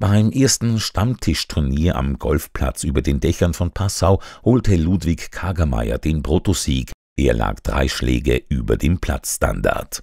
Beim ersten Stammtischturnier am Golfplatz über den Dächern von Passau holte Ludwig Kagermeier den Bruttosieg. er lag drei Schläge über dem Platzstandard